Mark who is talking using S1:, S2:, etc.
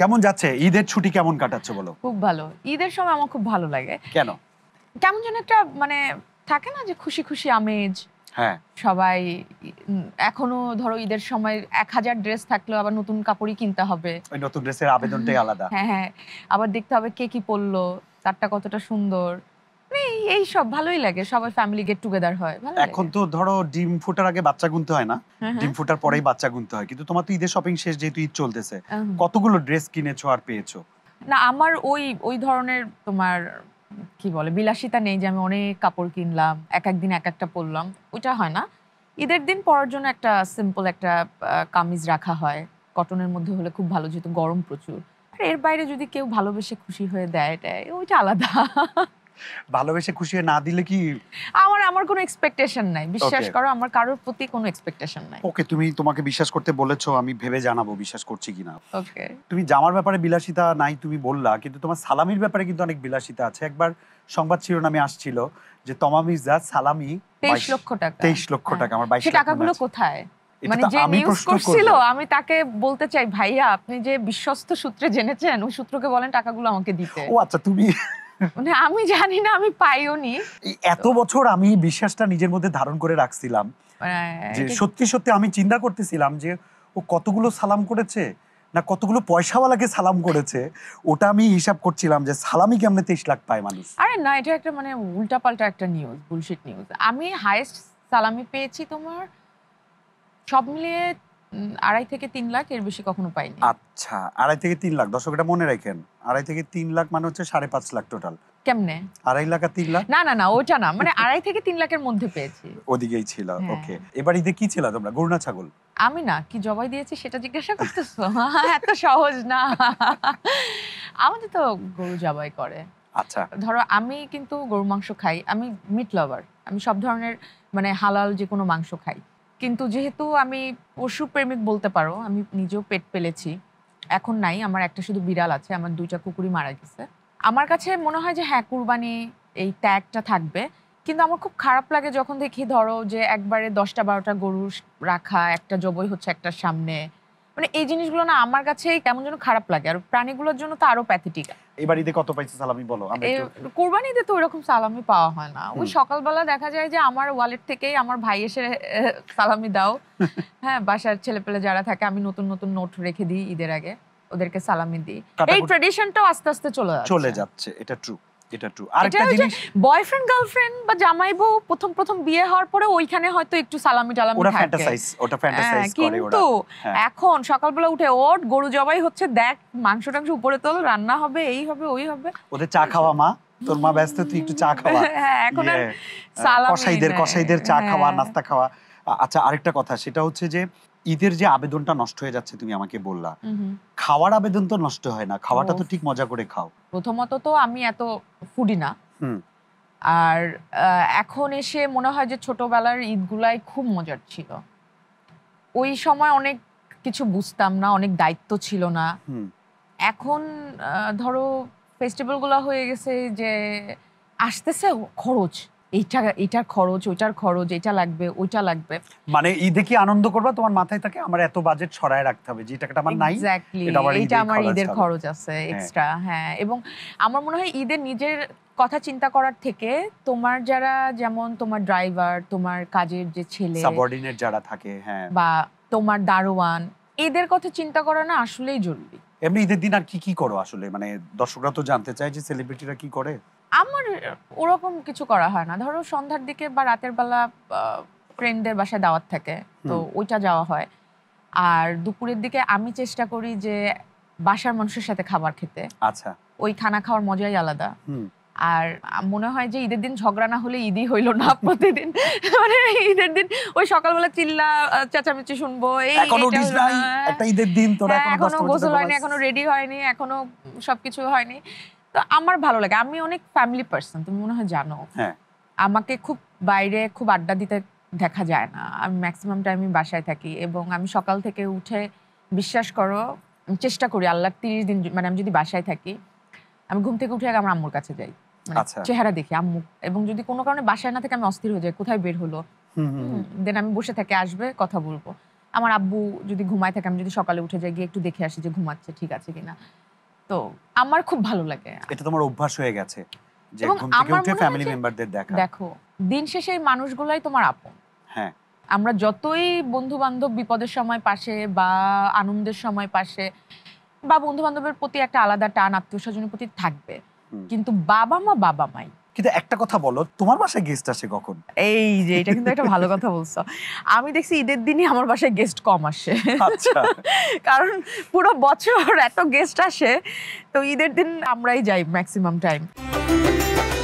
S1: কেমন যাচ্ছে ঈদের ছুটি কেমন কাটাচ্ছে বলো
S2: খুব ভালো ঈদের সময় আমার খুব ভালো লাগে কেন কেমন যেন একটা মানে থাকে না যে খুশি খুশি আমেজ হ্যাঁ সবাই এখনো ধরো ঈদের সময় এক হাজার ড্রেস থাকলেও আবার নতুন কাপড়ই কিনতে হবে
S1: ওই নতুন ড্রেসের আবেদনটাই আলাদা হ্যাঁ
S2: হ্যাঁ আবার দেখতে হবে কে কি পরলো তারটা কতটা সুন্দর এই সব ভালোই লাগে ফ্যামিলি গেট টুগেদার হয় এখন
S1: তো ধরো ডিম আগে বাচ্চা গুনতে হয় না হ্যাঁ, হ্যাঁ। ডিম পরেই বাচ্চা গুনতে হয় কিন্তু তোমার তো ঈদের শপিং শেষ যেহেতু ঈদ চলতেছে কতগুলো ড্রেস কিনেছো আর পেয়েছো
S2: না আমার ওই ওই ধরনের তোমার কি বলে বিলাসিতা নেই যে আমি অনেক কাপড় কিনলাম এক একদিন এক একটা পরলাম ওইটা হয় না ঈদের দিন পরার জন্য একটা সিম্পল একটা কামিজ রাখা হয় কটনের মধ্যে হলে খুব ভালো যেহেতু গরম প্রচুর আর এর বাইরে যদি কেউ ভালোবেসে খুশি হয়ে দেয় এটা ওইটা আলাদা
S1: ভালোবেসে খুশি না দিলে কি
S2: আমার আমার কোনো এক্সপেকটেশন নাই বিশ্বাস করো আমার কারোর প্রতি কোনো এক্সপেকটেশন
S1: নাই ওকে তুমি তোমাকে বিশ্বাস করতে বলেছো আমি ভেবে জানাবো বিশ্বাস করছি কিনা ওকে তুমি জামার ব্যাপারে বিলাসিতা নাই তুমি বললা কিন্তু তোমার সালামির ব্যাপারে কিন্তু অনেক বিলাসিতা আছে একবার সংবাদ শিরোনামে আসছিল যে তমা জাত সালামি 23 লক্ষ টাকা 23 লক্ষ হ্যাঁ। টাকা আমার 22 টাকা টাকাগুলো
S2: কোথায় মানে যে নিউজ করছিল আমি তাকে বলতে চাই ভাইয়া আপনি যে বিশ্বস্ত সূত্রে জেনেছেন ওই সূত্রকে বলেন টাকাগুলো আমাকে দিতে ও আচ্ছা তুমি মানে আমি জানি না আমি পাইও নি
S1: এত বছর আমি বিশ্বাসটা নিজের মধ্যে ধারণ করে রাখছিলাম যে সত্যি সত্যি আমি চিন্তা করতেছিলাম যে ও কতগুলো সালাম করেছে না কতগুলো পয়সাওয়ালাকে সালাম করেছে ওটা আমি হিসাব করছিলাম যে সালামি কেমনে তেইশ লাখ পায় মানুষ
S2: আরে না এটা একটা মানে উল্টা পাল্টা একটা নিউজ বুলশিট নিউজ আমি হাইয়েস্ট সালামি পেয়েছি তোমার সব মিলিয়ে আড়াই থেকে তিন লাখ এর বেশি কখনো পাইনি আচ্ছা
S1: আড়াই থেকে তিন লাখ দর্শক এটা মনে রাখেন আড়াই থেকে তিন লাখ মানে হচ্ছে সাড়ে পাঁচ লাখ টোটাল কেমনে আড়াই লাখ আর তিন লাখ
S2: না না না ওটা না মানে আড়াই থেকে তিন লাখের মধ্যে পেয়েছি
S1: ওদিকেই ছিল হ্যাঁ। ওকে এবার ঈদে কি ছিল তোমরা গরু না ছাগল
S2: আমি না কি জবাই দিয়েছি সেটা জিজ্ঞাসা করতেছো এত সহজ না আমাদের তো গরু জবাই করে আচ্ছা ধরো আমি কিন্তু গরু মাংস খাই আমি মিট লাভার আমি সব ধরনের মানে হালাল যে কোনো মাংস খাই কিন্তু যেহেতু আমি পশু প্রেমিক বলতে পারো আমি নিজেও পেট পেলেছি এখন নাই আমার একটা শুধু বিড়াল আছে আমার দুইটা কুকুরই মারা গেছে আমার কাছে মনে হয় যে হ্যাঁ কুরবানি এই ট্যাগটা থাকবে কিন্তু আমার খুব খারাপ লাগে যখন দেখি ধরো যে একবারে দশটা বারোটা গরু রাখা একটা জবই হচ্ছে একটা সামনে মানে এই জিনিসগুলো না আমার কাছে কেমন যেন খারাপ লাগে আর প্রাণীগুলোর জন্য তো আরও প্যাথেটিক
S1: এবার ঈদে কত পাইছো সালামি বলো
S2: কোরবানি তো ওরকম সালামি পাওয়া হয় না ওই সকালবেলা দেখা যায় যে আমার ওয়ালেট থেকেই আমার ভাই এসে সালামি দাও হ্যাঁ বাসার ছেলেপেলে যারা থাকে আমি নতুন নতুন নোট রেখে দিই ঈদের আগে ওদেরকে সালামি দিই এই ট্রেডিশনটাও আস্তে আস্তে চলে চলে
S1: যাচ্ছে এটা ট্রু এটা ট্রু আরেকটা জিনিস
S2: বয়ফ্রেন্ড গার্লফ্রেন্ড বা জামাই বউ প্রথম প্রথম বিয়ে হওয়ার পরে ওইখানে হয়তো একটু সালামি টালামি ওটা ফ্যান্টাসাইজ
S1: ওটা ফ্যান্টাসাইজ করে কিন্তু হ্যাঁ।
S2: এখন সকালবেলা উঠে ওট গরু জবাই হচ্ছে দেখ মাংস টাংস উপরে তোল রান্না হবে এই হবে ওই হবে
S1: ওদের চা খাওয়া মা তোর মা ব্যস্ত তুই একটু চা খাওয়া হ্যাঁ, এখন আর সালামি কসাইদের কসাইদের চা হ্যাঁ। খাওয়া নাস্তা খাওয়া আচ্ছা আরেকটা কথা সেটা হচ্ছে যে ঈদের যে আবেদনটা নষ্ট হয়ে যাচ্ছে তুমি আমাকে বললা খাওয়ার আবেদন তো নষ্ট হয় না খাওয়াটা তো ঠিক মজা করে খাও
S2: প্রথমত তো আমি এত ফুডি না আর এখন এসে মনে হয় যে ছোটবেলার ঈদগুলাই খুব মজার ছিল ওই সময় অনেক কিছু বুঝতাম না অনেক দায়িত্ব ছিল না এখন ধরো ফেস্টিভ্যালগুলো হয়ে গেছে যে আসতেছে খরচ এটার খরচ ওইটার খরচ এটা লাগবে ওইটা লাগবে
S1: মানে ঈদে কি আনন্দ করবা তোমার মাথায় থাকে আমার এত বাজেট ছড়ায় রাখতে হবে যে টাকাটা আমার নাই এটা আমার ঈদের খরচ আছে এক্সট্রা হ্যাঁ।,
S2: হ্যাঁ এবং আমার মনে হয় ঈদের নিজের কথা চিন্তা করার থেকে তোমার যারা যেমন তোমার ড্রাইভার তোমার কাজের যে ছেলে সাবঅর্ডিনেট
S1: যারা থাকে হ্যাঁ
S2: বা তোমার দারোয়ান এদের কথা চিন্তা করা না আসলেই জরুরি
S1: এমনি ঈদের দিন আর কি কি করো আসলে মানে দর্শকরা তো জানতে চায় যে সেলিব্রিটিরা কি করে
S2: আমার ওরকম কিছু করা হয় না ধরো সন্ধ্যার দিকে বা রাতের বেলা ফ্রেন্ডদের বাসায় দাওয়াত থাকে তো ওইটা যাওয়া হয় আর দুপুরের দিকে আমি চেষ্টা করি যে বাসার মানুষের সাথে খাবার খেতে আচ্ছা ওই খানা খাওয়ার মজাই আলাদা আর মনে হয় যে ঈদের দিন ঝগড়া না হলে ঈদই হইলো না প্রতিদিন মানে ঈদের দিন ওই সকালবেলা চিল্লা চেঁচামেচি শুনবো এই
S1: একটা ঈদের দিন তোরা হ্যাঁ, এখনো গোসল হয়নি এখনো
S2: রেডি হয়নি এখনো সবকিছু হয়নি তো আমার ভালো লাগে আমি অনেক ফ্যামিলি পার্সন তুমি মনে হয় জানো হ্যাঁ। আমাকে খুব বাইরে খুব আড্ডা দিতে দেখা যায় না আমি ম্যাক্সিমাম টাইমই বাসায় থাকি এবং আমি সকাল থেকে উঠে বিশ্বাস করো চেষ্টা করি আল্লাহ তিরিশ দিন মানে আমি যদি বাসায় থাকি আমি ঘুম থেকে উঠে আমার আম্মুর কাছে যাই মানে আচ্ছা। চেহারা দেখি আম্মু এবং যদি কোনো কারণে বাসায় না থেকে আমি অস্থির হয়ে যাই কোথায় বের হলো দেন আমি বসে থাকি আসবে কথা বলবো আমার আব্বু যদি ঘুমায় থাকে আমি যদি সকালে উঠে যাই গিয়ে একটু দেখে আসি যে ঘুমাচ্ছে ঠিক আছে কিনা তো আমার খুব ভালো লাগে
S1: এটা তোমার অভ্যাস হয়ে গেছে
S2: যে ঘুম থেকে ফ্যামিলি মেম্বারদের দেখা দেখো দিন শেষে এই মানুষগুলাই তোমার আপন হ্যাঁ আমরা যতই বন্ধু বান্ধব বিপদের সময় পাশে বা আনন্দের সময় পাশে বা বন্ধু বান্ধবের প্রতি একটা আলাদা টান আত্মীয় স্বজনের প্রতি থাকবে কিন্তু বাবা মা বাবা মাই
S1: কিন্তু একটা কথা বলো তোমার বাসায় গেস্ট আসে কখন এই
S2: যে এটা কিন্তু একটা ভালো কথা বলছো আমি দেখছি ঈদের দিনই আমার বাসায় গেস্ট কম আসে আচ্ছা। কারণ পুরো বছর এত গেস্ট আসে তো ঈদের দিন আমরাই যাই ম্যাক্সিমাম টাইম